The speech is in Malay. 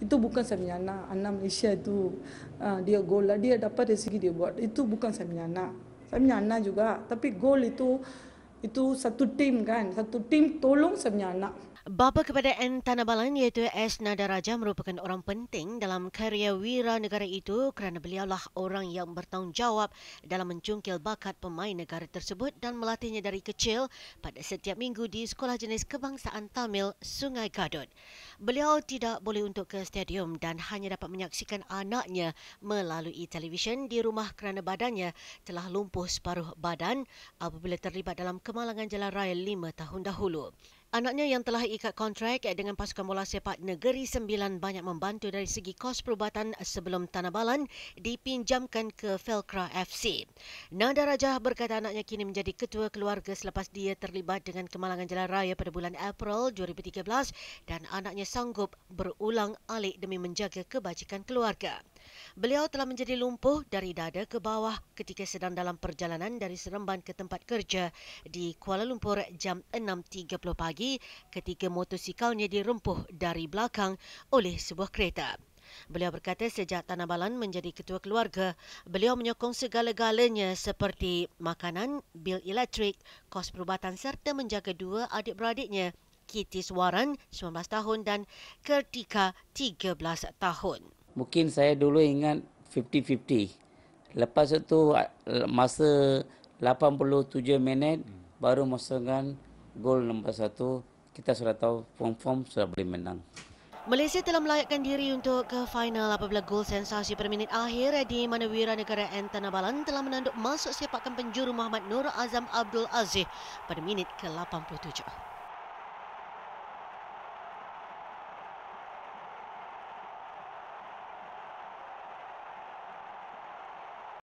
Itu bukan saya punya anak. Anak Malaysia itu uh, dia gol lah. Dia dapat rezeki dia buat. Itu bukan saya punya anak. Saya punya anak juga. Tapi gol itu itu satu tim kan, satu tim tolong sebenarnya anak. Bapa kepada N Tanah Balan iaitu S Nadaraja merupakan orang penting dalam karya wira negara itu kerana beliaulah orang yang bertanggungjawab dalam mencungkil bakat pemain negara tersebut dan melatihnya dari kecil pada setiap minggu di sekolah jenis kebangsaan Tamil Sungai Gadot. Beliau tidak boleh untuk ke stadium dan hanya dapat menyaksikan anaknya melalui televisyen di rumah kerana badannya telah lumpuh separuh badan apabila terlibat dalam ke- kemalangan jalan raya lima tahun dahulu. Anaknya yang telah ikat kontrak eh, dengan pasukan bola sepak Negeri Sembilan banyak membantu dari segi kos perubatan sebelum tanah balan dipinjamkan ke Felcra FC. Nada Rajah berkata anaknya kini menjadi ketua keluarga selepas dia terlibat dengan kemalangan jalan raya pada bulan April 2013 dan anaknya sanggup berulang alik demi menjaga kebajikan keluarga. Beliau telah menjadi lumpuh dari dada ke bawah ketika sedang dalam perjalanan dari Seremban ke tempat kerja di Kuala Lumpur jam 6.30 pagi ketika motosikalnya dirempuh dari belakang oleh sebuah kereta. Beliau berkata sejak Tanah Balan menjadi ketua keluarga, beliau menyokong segala-galanya seperti makanan, bil elektrik, kos perubatan serta menjaga dua adik-beradiknya, Kitty Swaran, 19 tahun dan Kertika, 13 tahun mungkin saya dulu ingat 50-50. Lepas itu masa 87 minit hmm. baru masukkan gol nombor satu. Kita sudah tahu form-form sudah boleh menang. Malaysia telah melayakkan diri untuk ke final apabila gol sensasi pada minit akhir di mana Wira Negara Antanabalan telah menanduk masuk sepakan penjuru Muhammad Nur Azam Abdul Aziz pada minit ke-87.